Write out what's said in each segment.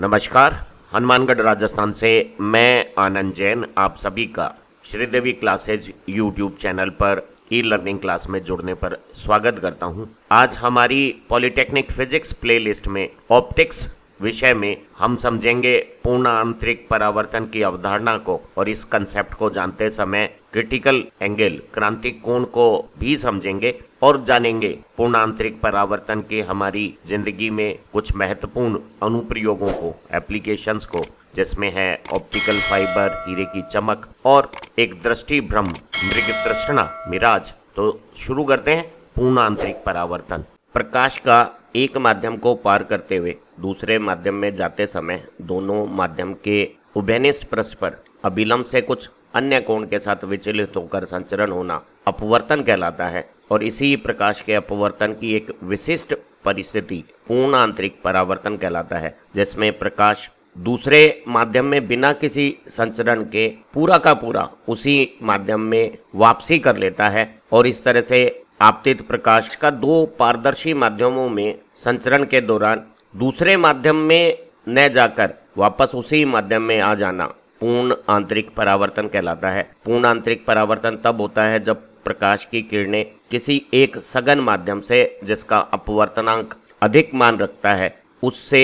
नमस्कार हनुमानगढ़ राजस्थान से मैं आनंद जैन आप सभी का श्रीदेवी क्लासेज यूट्यूब चैनल पर ई लर्निंग क्लास में जुड़ने पर स्वागत करता हूं। आज हमारी पॉलिटेक्निक फिजिक्स प्लेलिस्ट में ऑप्टिक्स विषय में हम समझेंगे पूर्ण आंतरिक परावर्तन की अवधारणा को और इस कंसेप्ट को जानते समय क्रिटिकल एंगल क्रांतिक कोण को भी समझेंगे और जानेंगे पूर्ण आंतरिक परावर्तन के हमारी जिंदगी में कुछ महत्वपूर्ण अनुप्रयोगों को एप्लीकेशंस को जिसमें है ऑप्टिकल फाइबर हीरे की चमक और एक दृष्टि भ्रम मृग तृष्णा मिराज तो शुरू करते हैं पूर्ण आंतरिक परावर्तन प्रकाश का एक माध्यम को पार करते हुए दूसरे माध्यम में जाते समय दोनों माध्यम के उभयनिष्ठ स्प्रश पर अभिलंब से कुछ अन्य कोण के साथ विचलित होकर संचरण होना अपवर्तन कहलाता है और इसी प्रकाश के अपवर्तन की एक विशिष्ट परिस्थिति पूर्ण आंतरिक परावर्तन कहलाता है जिसमें प्रकाश दूसरे माध्यम में बिना किसी संचरण के पूरा का पूरा उसी माध्यम में वापसी कर लेता है और इस तरह से आपतित प्रकाश का दो पारदर्शी माध्यमों में संचरण के दौरान दूसरे माध्यम में न जाकर वापस उसी माध्यम में आ जाना पूर्ण आंतरिक परावर्तन कहलाता है पूर्ण आंतरिक परावर्तन तब होता है जब प्रकाश की किरणें किसी एक सघन माध्यम से जिसका अपवर्तनांक अधिक मान रखता है उससे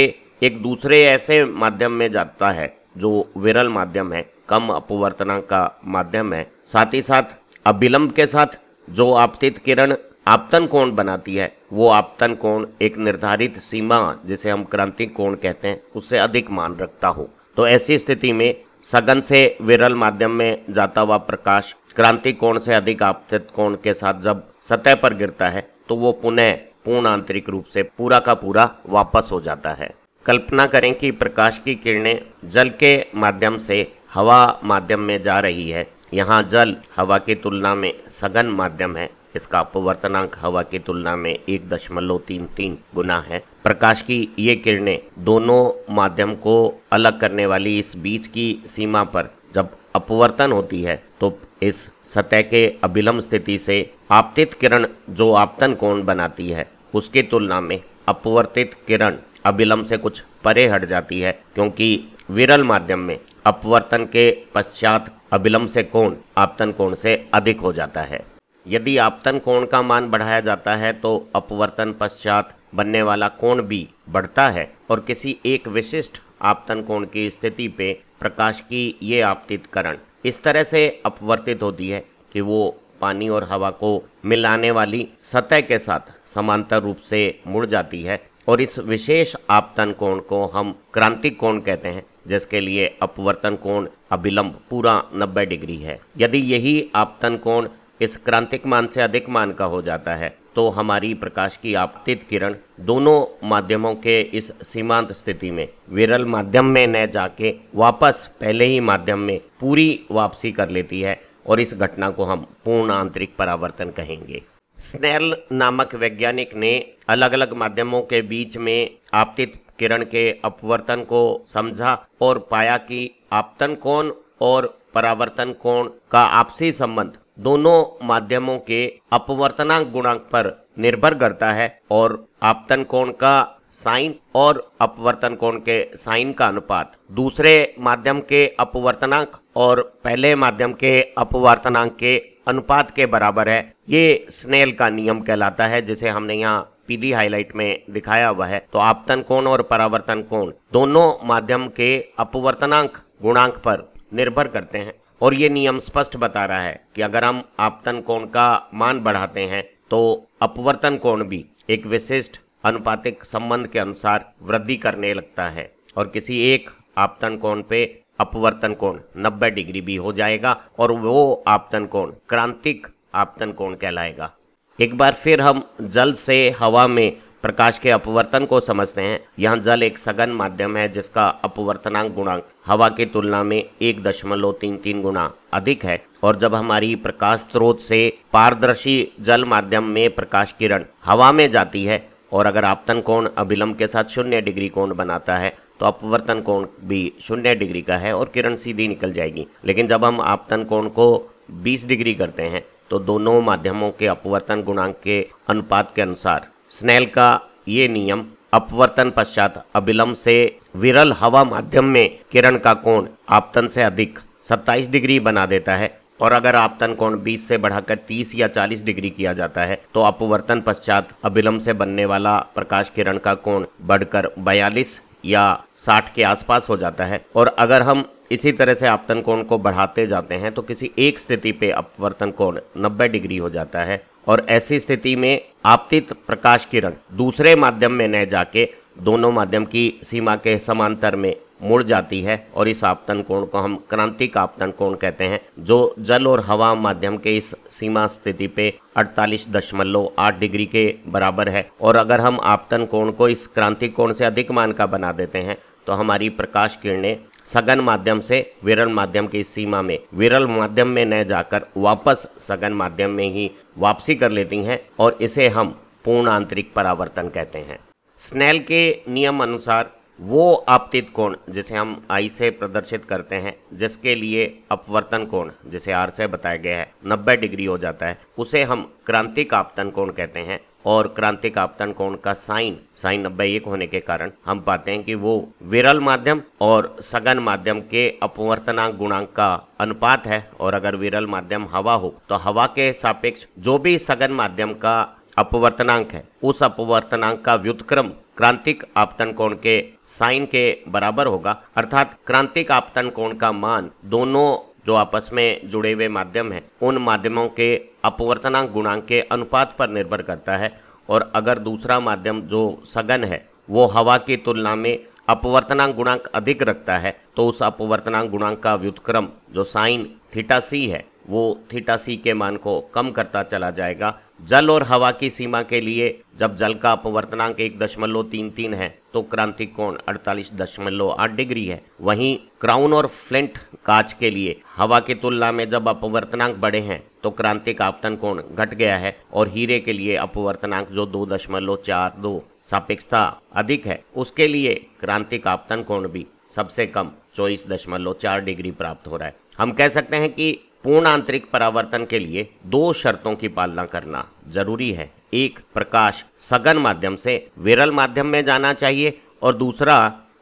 एक दूसरे ऐसे माध्यम में जाता है जो विरल माध्यम है कम अपवर्तनांक का माध्यम है साथ ही साथ अभिलंब के साथ जो आपतित किरण आपतन कोण बनाती है वो आपतन कोण एक निर्धारित सीमा जिसे हम क्रांतिक कोण कहते हैं उससे अधिक मान रखता हो तो ऐसी स्थिति में सघन से विरल माध्यम में जाता हुआ प्रकाश क्रांति कोण से अधिक आपतित कोण के साथ जब सतह पर गिरता है तो वो पुनः पूर्ण आंतरिक रूप से पूरा का पूरा वापस हो जाता है कल्पना करें कि प्रकाश की किरणें जल के माध्यम से हवा माध्यम में जा रही है यहाँ जल हवा की तुलना में सघन माध्यम है इसका अपवर्तनांक हवा की तुलना में एक दशमलव तीन तीन गुना है प्रकाश की ये किरणें दोनों माध्यम को अलग करने वाली इस बीच की सीमा पर जब अपवर्तन होती है तो इस सतह के अभिलंब स्थिति से आपतित किरण जो आपतन कोण बनाती है उसकी तुलना में अपवर्तित किरण अभिलंब से कुछ परे हट जाती है क्योंकि विरल माध्यम में अपवर्तन के पश्चात अभिलंब से कोण आपतन कोण से अधिक हो जाता है यदि आपतन कोण का मान बढ़ाया जाता है तो अपवर्तन पश्चात बनने वाला कोण भी बढ़ता है और किसी एक विशिष्ट आपतन कोण की स्थिति पे प्रकाश की ये करण इस तरह से अपवर्तित होती है कि वो पानी और हवा को मिलाने वाली सतह के साथ समांतर रूप से मुड़ जाती है और इस विशेष आपतन कोण को हम क्रांतिक कोण कहते हैं जिसके लिए अपवर्तन कोण अभिलंब पूरा 90 डिग्री है यदि यही आपतन कोण इस क्रांतिक मान से अधिक मान का हो जाता है तो हमारी प्रकाश की आपतित किरण दोनों माध्यमों के इस सीमांत स्थिति में विरल माध्यम में न जाके वापस पहले ही माध्यम में पूरी वापसी कर लेती है और इस घटना को हम पूर्ण आंतरिक परावर्तन कहेंगे स्नेल नामक वैज्ञानिक ने अलग अलग माध्यमों के बीच में आपतित किरण के अपवर्तन को समझा और पाया कि आपतन कोण और परावर्तन कोण का आपसी संबंध दोनों माध्यमों के अपवर्तनांक गुणांक पर निर्भर करता है और आपतन कोण का साइन और अपवर्तन कोण के साइन का अनुपात दूसरे माध्यम के अपवर्तनांक और पहले माध्यम के अपवर्तनांक के अनुपात के बराबर है ये स्नेल का नियम कहलाता है जिसे हमने यहाँ पीली हाईलाइट में दिखाया हुआ है तो आपतन कोण और परावर्तन कोण दोनों माध्यम के अपवर्तनांक गुणांक पर निर्भर करते हैं और ये नियम स्पष्ट बता रहा है कि अगर हम आपतन कोण का मान बढ़ाते हैं तो अपवर्तन कोण भी एक विशिष्ट अनुपातिक संबंध के अनुसार वृद्धि करने लगता है और किसी एक आपतन कोण पे अपवर्तन कोण 90 डिग्री भी हो जाएगा और वो आपतन कोण क्रांतिक आपतन कोण कहलाएगा एक बार फिर हम जल से हवा में प्रकाश के अपवर्तन को समझते हैं यहाँ जल एक सघन माध्यम है जिसका अपवर्तनांक गुणांक हवा की तुलना में एक दशमलव तीन तीन गुना अधिक है और जब हमारी प्रकाश स्रोत से पारदर्शी जल माध्यम में प्रकाश किरण हवा में जाती है और अगर आपतन कोण अभिलंब के साथ शून्य डिग्री कोण बनाता है तो अपवर्तन कोण भी शून्य डिग्री का है और किरण सीधी निकल जाएगी लेकिन जब हम आपतन कोण को 20 डिग्री करते हैं तो दोनों माध्यमों के अपवर्तन गुणांक के अनुपात के अनुसार स्नेल का ये नियम अपवर्तन पश्चात अभिलंब से विरल हवा माध्यम में किरण का कोण आपतन से अधिक 27 डिग्री बना देता है और अगर आपतन कोण 20 से बढ़ाकर 30 या 40 डिग्री किया जाता है तो अपवर्तन पश्चात अभिलंब से बनने वाला प्रकाश किरण का कोण बढ़कर 42 या 60 के आसपास हो जाता है और अगर हम इसी तरह से आपतन कोण को बढ़ाते जाते हैं तो किसी एक स्थिति पे अपवर्तन कोण 90 डिग्री हो जाता है और ऐसी स्थिति में आपतित प्रकाश किरण दूसरे माध्यम में न जाके दोनों माध्यम की सीमा के समांतर में मुड़ जाती है और इस आपतन कोण को हम क्रांतिक आपतन कोण कहते हैं जो जल और हवा माध्यम के इस सीमा स्थिति पे 48.8 डिग्री के बराबर है और अगर हम आपतन कोण को इस क्रांतिक कोण से अधिक मान का बना देते हैं तो हमारी प्रकाश किरणें सघन माध्यम से विरल माध्यम की सीमा में विरल माध्यम में न जाकर वापस सघन माध्यम में ही वापसी कर लेती हैं और इसे हम पूर्ण आंतरिक परावर्तन कहते हैं स्नेल के नियम अनुसार वो आपतित कोण जिसे हम आई से प्रदर्शित करते हैं जिसके लिए अपवर्तन कोण जिसे आर से बताया गया है 90 डिग्री हो जाता है उसे हम क्रांतिक आपतन कोण कहते हैं और क्रांति का काप्तान कोण का साइन साइन नब्बे एक होने के कारण हम पाते हैं कि वो विरल माध्यम और सघन माध्यम के अपवर्तनांक गुणांक का अनुपात है और अगर विरल माध्यम हवा हो तो हवा के सापेक्ष जो भी सघन माध्यम का अपवर्तनांक है उस अपवर्तनांक का व्युतक्रम क्रांतिक आपतन कोण के साइन के बराबर होगा अर्थात क्रांतिक आपतन कोण का मान दोनों जो आपस में जुड़े हुए माध्यम है उन माध्यमों के अपवर्तनांक गुणांक के अनुपात पर निर्भर करता है और अगर दूसरा माध्यम जो सघन है वो हवा की तुलना में अपवर्तनांक गुणांक अधिक रखता है तो उस अपवर्तनांक गुणांक का व्युतक्रम जो साइन थीटा सी है वो थीटा सी के मान को कम करता चला जाएगा जल और हवा की सीमा के लिए जब जल का अपवर्तनांक एक दशमलव तीन तीन है तो क्रांति कोण अड़तालीस दशमलव आठ डिग्री है वहीं क्राउन और फ्लिंट कांच के लिए हवा की तुलना में जब अपवर्तनांक बड़े हैं तो क्रांति का अपतन कोण घट गया है और हीरे के लिए अपवर्तनांक जो दो दशमलव चार दो सापेक्षता अधिक है उसके लिए क्रांति का अपतन कोण भी सबसे कम चौबीस दशमलव चार डिग्री प्राप्त हो रहा है हम कह सकते हैं कि पूर्ण आंतरिक परावर्तन के लिए दो शर्तों की पालना करना जरूरी है एक प्रकाश सघन माध्यम से विरल माध्यम में जाना चाहिए और दूसरा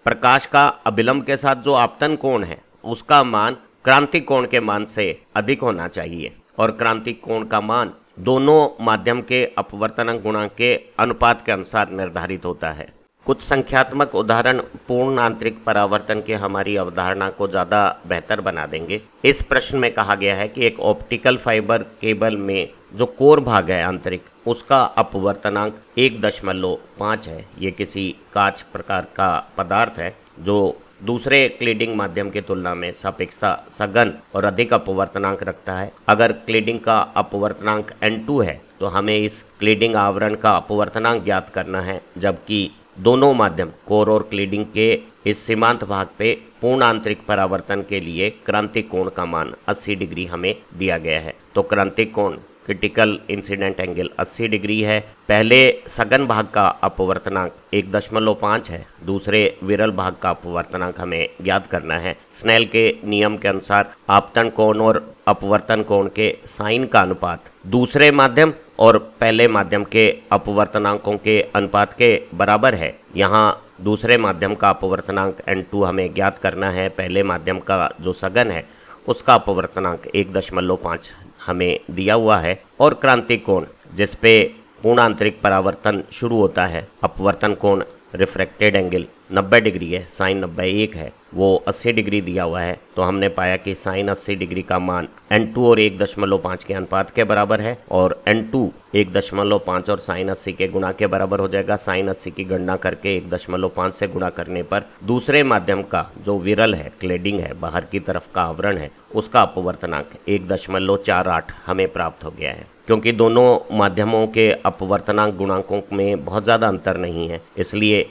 प्रकाश का अभिलंब के साथ जो आपतन कोण है उसका मान क्रांति कोण के मान से अधिक होना चाहिए और क्रांतिक कोण का मान दोनों माध्यम के अपवर्तन गुणा के अनुपात के अनुसार निर्धारित होता है कुछ संख्यात्मक उदाहरण पूर्ण आंतरिक परावर्तन के हमारी अवधारणा को ज़्यादा बेहतर बना देंगे इस प्रश्न में कहा गया है कि एक ऑप्टिकल फाइबर केबल में जो कोर भाग है आंतरिक उसका अपवर्तनांक एक दशमलव पाँच है ये किसी कांच प्रकार का पदार्थ है जो दूसरे क्लीडिंग माध्यम के तुलना में सापेक्षता सघन और अधिक अपवर्तनांक रखता है अगर क्लीडिंग का अपवर्तनांक N2 है तो हमें इस क्लीडिंग आवरण का अपवर्तनांक ज्ञात करना है जबकि दोनों माध्यम कोर और क्लीडिंग के इस सीमांत भाग पे पूर्ण आंतरिक परावर्तन के लिए क्रांतिक कोण का मान 80 डिग्री हमें दिया गया है तो क्रांतिक कोण क्रिटिकल इंसिडेंट एंगल 80 डिग्री है पहले सघन भाग का अपवर्तनांक एक दशमलव पाँच है दूसरे विरल भाग का अपवर्तनांक हमें ज्ञात करना है स्नेल के नियम के अनुसार आपतन कोण और अपवर्तन कोण के साइन का अनुपात दूसरे माध्यम और पहले माध्यम के अपवर्तनांकों के अनुपात के बराबर है यहाँ दूसरे माध्यम का अपवर्तनांक एन टू हमें ज्ञात करना है पहले माध्यम का जो सघन है उसका अपवर्तनांक एक दशमलव पाँच हमें दिया हुआ है और क्रांति कोण जिसपे पूर्णांतरिक परावर्तन शुरू होता है अपवर्तन कोण रिफ्रैक्टेड एंगल 90 डिग्री है साइन 90 एक है वो 80 डिग्री दिया हुआ है तो हमने पाया कि साइन 80 डिग्री का मान एन टू और एक दशमलव के अनुपात के बराबर है और एन टू एक दशमलव और साइन अस्सी के गुणा के बराबर हो जाएगा साइन अस्सी की गणना करके एक दशमलव से गुणा करने पर दूसरे माध्यम का जो विरल है क्लेडिंग है बाहर की तरफ का आवरण है उसका अपवर्तनांक एक दशमलव चार आठ हमें प्राप्त हो गया है क्योंकि दोनों माध्यमों के अपवर्तनांक गुणांकों में बहुत ज़्यादा अंतर नहीं है इसलिए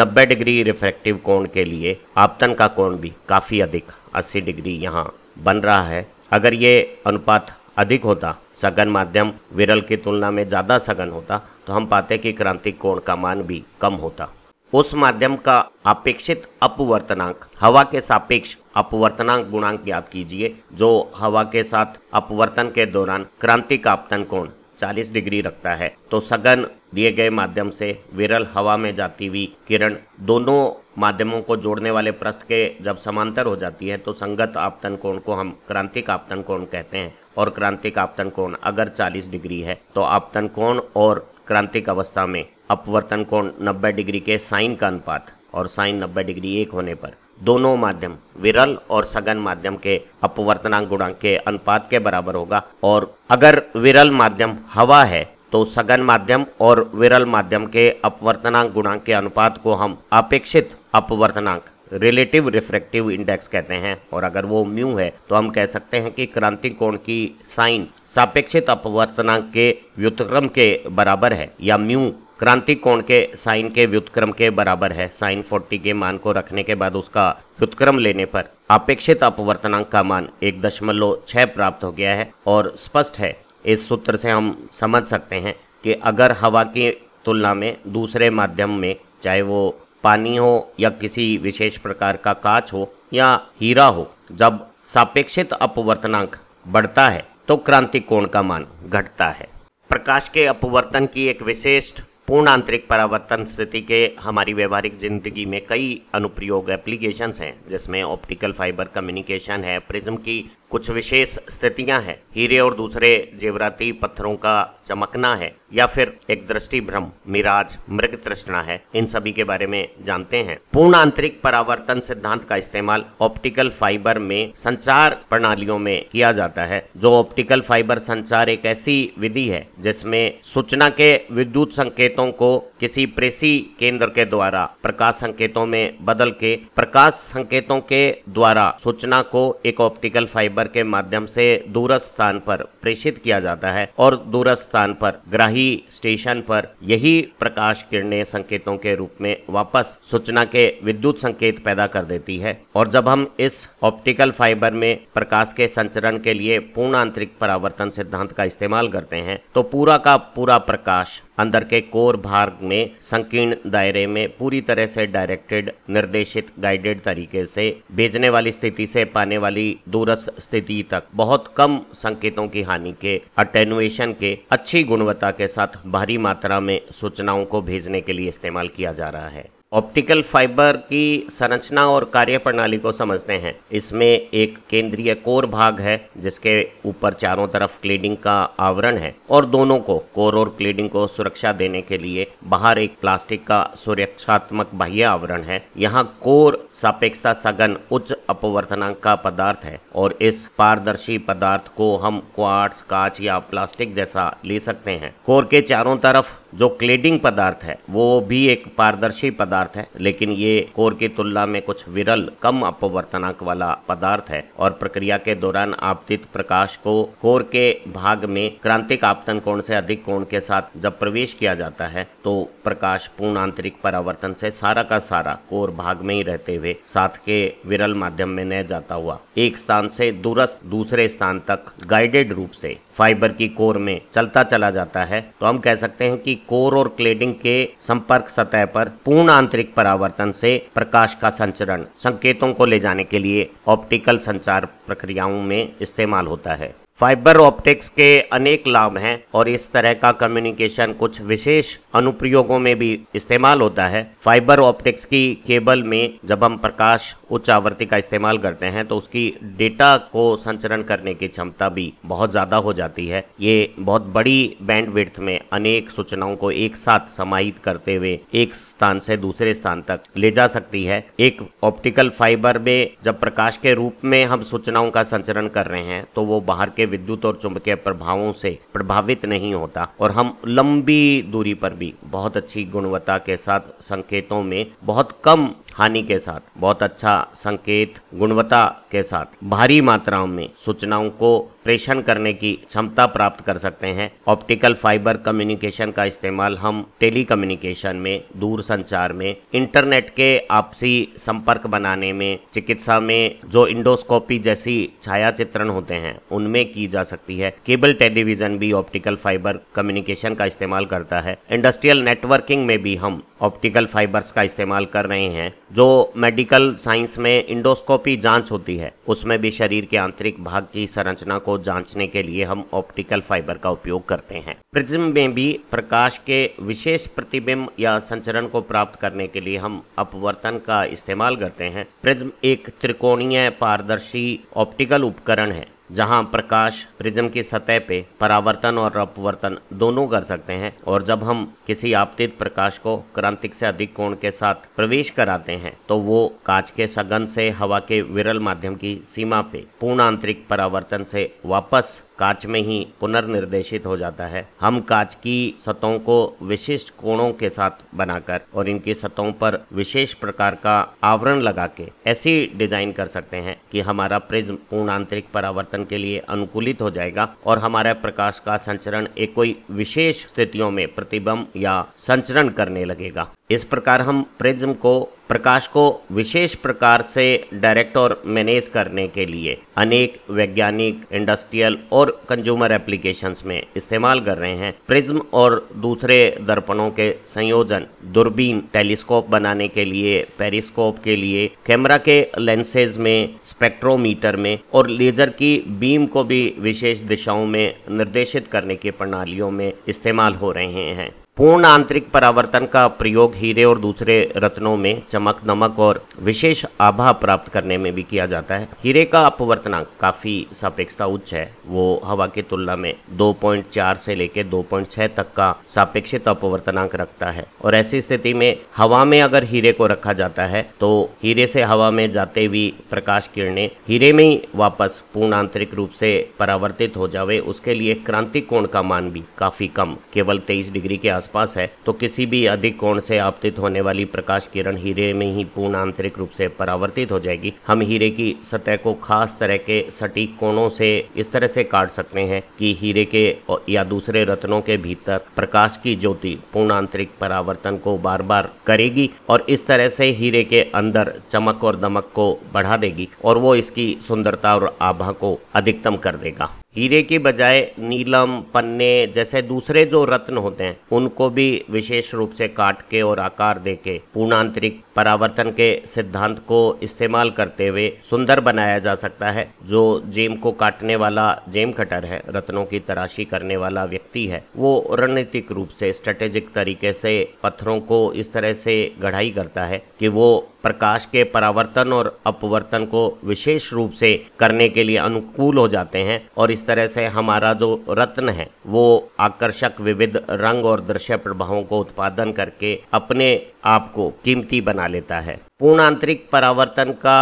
90 डिग्री रिफ्रैक्टिव कोण के लिए आपतन का कोण भी काफ़ी अधिक 80 डिग्री यहाँ बन रहा है अगर ये अनुपात अधिक होता सघन माध्यम विरल की तुलना में ज़्यादा सघन होता तो हम पाते कि क्रांतिक कोण का मान भी कम होता उस माध्यम का अपेक्षित अपवर्तनांक हवा के सापेक्ष अपवर्तनांक गुणांक याद कीजिए जो हवा के साथ अपवर्तन के दौरान क्रांति का अपतन कोण 40 डिग्री रखता है तो सघन दिए गए माध्यम से विरल हवा में जाती हुई किरण दोनों माध्यमों को जोड़ने वाले प्रस्थ के जब समांतर हो जाती है तो संगत आपतन कोण को हम क्रांतिक आपतन कोण कहते हैं और क्रांतिक आपतन कोण अगर 40 डिग्री है तो आपतन कोण और क्रांतिक अवस्था में अपवर्तन कोण 90 डिग्री के साइन का अनुपात और साइन 90 डिग्री एक होने पर दोनों माध्यम विरल और सघन माध्यम के अपवर्तनांक गुणांक के अनुपात के बराबर होगा और अगर विरल माध्यम हवा है तो सघन माध्यम और विरल माध्यम के अपवर्तनांक गुणांक के अनुपात को हम अपेक्षित अपवर्तनांक रिलेटिव रिफ्रैक्टिव इंडेक्स कहते हैं और अगर वो म्यू है तो हम कह सकते हैं कि क्रांति कोण की साइन सापेक्षित अपवर्तनांक के व्युतक्रम के बराबर है या म्यू क्रांति कोण के साइन के व्युतक्रम के बराबर है साइन 40 के मान को रखने के बाद उसका व्युतक्रम लेने पर अपेक्षित अपवर्तनांक का मान एक दशमलव छः प्राप्त हो गया है और स्पष्ट है इस सूत्र से हम समझ सकते हैं कि अगर हवा की तुलना में दूसरे माध्यम में चाहे वो पानी हो या किसी विशेष प्रकार का कांच हो या हीरा हो जब सापेक्षित अपवर्तनांक बढ़ता है तो क्रांति कोण का मान घटता है प्रकाश के अपवर्तन की एक विशिष्ट पूर्ण आंतरिक परावर्तन स्थिति के हमारी व्यवहारिक जिंदगी में कई अनुप्रयोग एप्लीकेशंस हैं जिसमें ऑप्टिकल फाइबर कम्युनिकेशन है प्रिज्म की कुछ विशेष स्थितियां हैं हीरे और दूसरे जेवराती पत्थरों का चमकना है या फिर एक दृष्टि भ्रम मिराज मृग तृष्णा है इन सभी के बारे में जानते हैं पूर्ण आंतरिक परावर्तन सिद्धांत का इस्तेमाल ऑप्टिकल फाइबर में संचार प्रणालियों में किया जाता है जो ऑप्टिकल फाइबर संचार एक ऐसी विधि है जिसमें सूचना के विद्युत संकेतों को किसी प्रेसी केंद्र के द्वारा प्रकाश संकेतों में बदल के प्रकाश संकेतों के द्वारा सूचना को एक ऑप्टिकल फाइबर फाइबर के माध्यम से दूरस्थ स्थान पर प्रेषित किया जाता है और दूरस्थ स्थान पर ग्राही स्टेशन पर यही प्रकाश किरणें संकेतों के रूप में वापस सूचना के विद्युत संकेत पैदा कर देती है और जब हम इस ऑप्टिकल फाइबर में प्रकाश के संचरण के लिए पूर्ण आंतरिक परावर्तन सिद्धांत का इस्तेमाल करते हैं तो पूरा का पूरा प्रकाश अंदर के कोर भाग में संकीर्ण दायरे में पूरी तरह से डायरेक्टेड निर्देशित गाइडेड तरीके से भेजने वाली स्थिति से पाने वाली दूरस्थ स्थिति तक बहुत कम संकेतों की हानि के अटेनुएशन के अच्छी गुणवत्ता के साथ भारी मात्रा में सूचनाओं को भेजने के लिए इस्तेमाल किया जा रहा है ऑप्टिकल फाइबर की संरचना और कार्यप्रणाली को समझते हैं इसमें एक केंद्रीय कोर भाग है जिसके ऊपर चारों तरफ क्लेडिंग का आवरण है और दोनों को कोर और क्लीडिंग को सुरक्षा देने के लिए बाहर एक प्लास्टिक का सुरक्षात्मक बाह्य आवरण है यहाँ कोर सापेक्षता सघन उच्च अपवर्तनांक का पदार्थ है और इस पारदर्शी पदार्थ को हम क्वार्ट्स कांच या प्लास्टिक जैसा ले सकते हैं कोर के चारों तरफ जो क्लेडिंग पदार्थ है वो भी एक पारदर्शी पदार्थ पदार्थ है लेकिन ये कोर की तुलना में कुछ विरल कम अपवर्तनांक वाला पदार्थ है और प्रक्रिया के दौरान आपतित प्रकाश को कोर के भाग में क्रांतिक आपतन कोण से अधिक कोण के साथ जब प्रवेश किया जाता है तो प्रकाश पूर्ण आंतरिक परावर्तन से सारा का सारा कोर भाग में ही रहते हुए साथ के विरल माध्यम में न जाता हुआ एक स्थान से दूरस्थ दूसरे स्थान तक गाइडेड रूप से फाइबर की कोर में चलता चला जाता है तो हम कह सकते हैं कि कोर और क्लेडिंग के संपर्क सतह पर पूर्ण आंतरिक परावर्तन से प्रकाश का संचरण संकेतों को ले जाने के लिए ऑप्टिकल संचार प्रक्रियाओं में इस्तेमाल होता है फाइबर ऑप्टिक्स के अनेक लाभ हैं और इस तरह का कम्युनिकेशन कुछ विशेष अनुप्रयोगों में भी इस्तेमाल होता है फाइबर ऑप्टिक्स की केबल में जब हम प्रकाश उच्च आवृत्ति का इस्तेमाल करते हैं तो उसकी डेटा को संचरण करने की क्षमता भी बहुत ज़्यादा हो जाती है ये बहुत बड़ी बैंड में अनेक सूचनाओं को एक साथ समाहित करते हुए एक स्थान से दूसरे स्थान तक ले जा सकती है एक ऑप्टिकल फाइबर में जब प्रकाश के रूप में हम सूचनाओं का संचरण कर रहे हैं तो वो बाहर के विद्युत और चुंबकीय प्रभावों से प्रभावित नहीं होता और हम लंबी दूरी पर भी बहुत अच्छी गुणवत्ता के साथ संकेतों में बहुत कम हानि के साथ बहुत अच्छा संकेत गुणवत्ता के साथ भारी मात्राओं में सूचनाओं को पेनिट्रेशन करने की क्षमता प्राप्त कर सकते हैं ऑप्टिकल फाइबर कम्युनिकेशन का इस्तेमाल हम टेली कम्युनिकेशन में दूर संचार में इंटरनेट के आपसी संपर्क बनाने में चिकित्सा में जो इंडोस्कोपी जैसी छाया चित्रण होते हैं उनमें की जा सकती है केबल टेलीविजन भी ऑप्टिकल फाइबर कम्युनिकेशन का इस्तेमाल करता है इंडस्ट्रियल नेटवर्किंग में भी हम ऑप्टिकल फाइबर्स का इस्तेमाल कर रहे हैं जो मेडिकल साइंस में इंडोस्कोपी जांच होती है उसमें भी शरीर के आंतरिक भाग की संरचना को जांचने के लिए हम ऑप्टिकल फाइबर का उपयोग करते हैं प्रिज्म में भी प्रकाश के विशेष प्रतिबिंब या संचरण को प्राप्त करने के लिए हम अपवर्तन का इस्तेमाल करते हैं प्रिज्म एक त्रिकोणीय पारदर्शी ऑप्टिकल उपकरण है जहां प्रकाश प्रिज्म की सतह पे परावर्तन और अपवर्तन दोनों कर सकते हैं और जब हम किसी आपतित प्रकाश को क्रांतिक से अधिक कोण के साथ प्रवेश कराते हैं तो वो कांच के सघन से हवा के विरल माध्यम की सीमा पे पूर्ण आंतरिक परावर्तन से वापस कांच में ही पुनर्निर्देशित हो जाता है हम कांच की सतहों को विशिष्ट कोणों के साथ बनाकर और इनकी सतहों पर विशेष प्रकार का आवरण लगा के ऐसी डिजाइन कर सकते हैं कि हमारा प्रिज्म पूर्ण आंतरिक परावर्तन के लिए अनुकूलित हो जाएगा और हमारा प्रकाश का संचरण एक कोई विशेष स्थितियों में प्रतिबंब या संचरण करने लगेगा इस प्रकार हम प्रिज्म को प्रकाश को विशेष प्रकार से डायरेक्ट और मैनेज करने के लिए अनेक वैज्ञानिक इंडस्ट्रियल और कंज्यूमर एप्लीकेशंस में इस्तेमाल कर रहे हैं प्रिज्म और दूसरे दर्पणों के संयोजन दूरबीन टेलीस्कोप बनाने के लिए पेरिस्कोप के लिए कैमरा के लेंसेज में स्पेक्ट्रोमीटर में और लेजर की बीम को भी विशेष दिशाओं में निर्देशित करने की प्रणालियों में इस्तेमाल हो रहे हैं पूर्ण आंतरिक परावर्तन का प्रयोग हीरे और दूसरे रत्नों में चमक नमक और विशेष आभा प्राप्त करने में भी किया जाता है हीरे का अपवर्तना काफी सापेक्षता उच्च है वो हवा की तुलना में 2.4 से लेकर 2.6 तक का सापेक्षित अपवर्तनांक रखता है और ऐसी स्थिति में हवा में अगर हीरे को रखा जाता है तो हीरे से हवा में जाते हुए प्रकाश किरणें हीरे में ही वापस पूर्ण आंतरिक रूप से परावर्तित हो जावे उसके लिए क्रांति कोण का मान भी काफी कम केवल तेईस डिग्री के आसपास आसपास है तो किसी भी अधिक कोण से आपतित होने वाली प्रकाश किरण हीरे में ही पूर्ण आंतरिक रूप से परावर्तित हो जाएगी हम हीरे की सतह को खास तरह के सटीक कोणों से इस तरह से काट सकते हैं कि हीरे के या दूसरे रत्नों के भीतर प्रकाश की ज्योति पूर्ण आंतरिक परावर्तन को बार बार करेगी और इस तरह से हीरे के अंदर चमक और दमक को बढ़ा देगी और वो इसकी सुंदरता और आभा को अधिकतम कर देगा हीरे के बजाय नीलम पन्ने जैसे दूसरे जो रत्न होते हैं उनको भी विशेष रूप से काट के और आकार दे के पूर्णांतरिक परावर्तन के सिद्धांत को इस्तेमाल करते हुए सुंदर बनाया जा सकता है जो जेम को काटने वाला जेम कटर है रत्नों की तराशी करने वाला व्यक्ति है वो रणनीतिक रूप से स्ट्रेटेजिक तरीके से पत्थरों को इस तरह से गढ़ाई करता है कि वो प्रकाश के परावर्तन और अपवर्तन को विशेष रूप से करने के लिए अनुकूल हो जाते हैं और इस तरह से हमारा जो रत्न है वो आकर्षक विविध रंग और दृश्य प्रभावों को उत्पादन करके अपने आप को कीमती बना लेता है पूर्ण आंतरिक परावर्तन का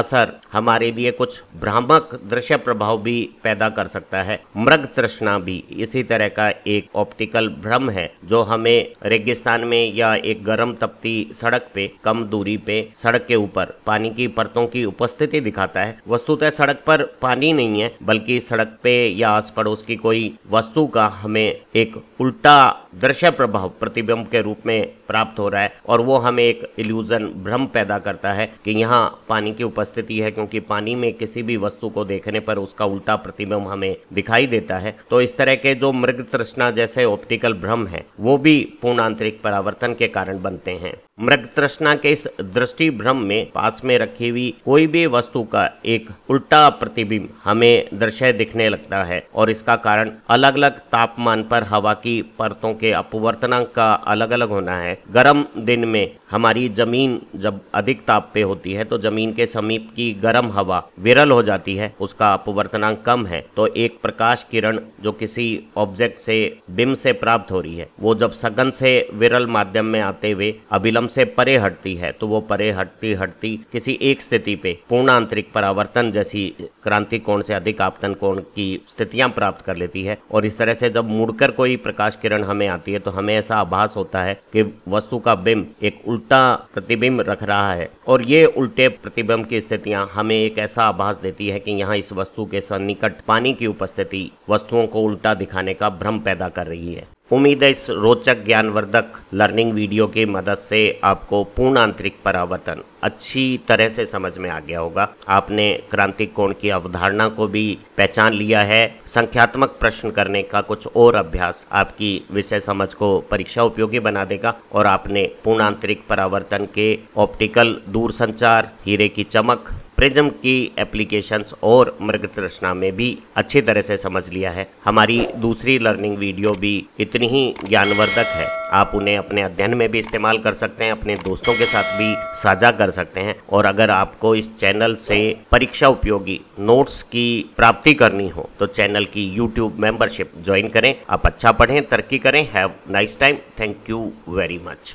असर हमारे लिए कुछ भ्रामक दृश्य प्रभाव भी पैदा कर सकता है मृग तृष्णा भी इसी तरह का एक ऑप्टिकल भ्रम है जो हमें रेगिस्तान में या एक गर्म तपती सड़क पे कम दूरी पे सड़क के ऊपर पानी की परतों की उपस्थिति दिखाता है वस्तुतः सड़क पर पानी नहीं है बल्कि सड़क पे या आस पड़ोस की कोई वस्तु का हमें एक उल्टा दृश्य प्रभाव प्रतिबिंब के रूप में प्राप्त हो रहा है और वो हमें एक इल्यूजन भ्रम पैदा करता है कि यहाँ पानी की उपस्थिति है क्योंकि पानी में किसी भी वस्तु को देखने पर उसका उल्टा प्रतिबिंब हमें दिखाई देता है तो इस तरह के जो मृग तृष्णा जैसे ऑप्टिकल भ्रम है वो भी पूर्ण आंतरिक परावर्तन के कारण बनते हैं मृग तृष्णा के इस दृष्टि भ्रम में पास में रखी हुई कोई भी वस्तु का एक उल्टा प्रतिबिंब हमें दृश्य दिखने लगता है और इसका कारण अलग अलग तापमान पर हवा की परतों के अपवर्तनांक का अलग अलग होना है गर्म दिन में हमारी जमीन जब अधिक ताप पे होती है तो जमीन के समीप की गर्म हवा विरल हो जाती है उसका अपवर्तनांक कम है तो एक प्रकाश किरण जो किसी ऑब्जेक्ट से बिम से प्राप्त हो रही है वो जब सघन से विरल माध्यम में आते हुए अभिलंब से परे हटती है तो वो परे हटती हटती किसी एक स्थिति पे पूर्ण आंतरिक परावर्तन जैसी क्रांति कोण से अधिक आपतन कोण की स्थितियां प्राप्त कर लेती है और इस तरह से जब मुड़कर कोई प्रकाश किरण हमें आती है तो हमें ऐसा आभास होता है कि वस्तु का बिंब एक उल्टा प्रतिबिंब रख रहा है और ये उल्टे प्रतिबिंब की स्थितियां हमें एक ऐसा आभास देती है कि यहाँ इस वस्तु के सन्निकट पानी की उपस्थिति वस्तुओं को उल्टा दिखाने का भ्रम पैदा कर रही है उम्मीद है इस रोचक ज्ञानवर्धक लर्निंग वीडियो की मदद से आपको पूर्ण आंतरिक परावर्तन अच्छी तरह से समझ में आ गया होगा आपने क्रांतिक कोण की अवधारणा को भी पहचान लिया है संख्यात्मक प्रश्न करने का कुछ और अभ्यास आपकी विषय समझ को परीक्षा उपयोगी बना देगा और आपने पूर्ण आंतरिक परावर्तन के ऑप्टिकल दूर संचार हीरे की चमक प्रिज्म की एप्लीकेशंस और मृग रचना में भी अच्छी तरह से समझ लिया है हमारी दूसरी लर्निंग वीडियो भी इतनी ही ज्ञानवर्धक है आप उन्हें अपने अध्ययन में भी इस्तेमाल कर सकते हैं अपने दोस्तों के साथ भी साझा कर सकते हैं और अगर आपको इस चैनल से परीक्षा उपयोगी नोट्स की प्राप्ति करनी हो तो चैनल की यूट्यूब मेंबरशिप ज्वाइन करें आप अच्छा पढ़ें तरक्की करें have nice time thank you very much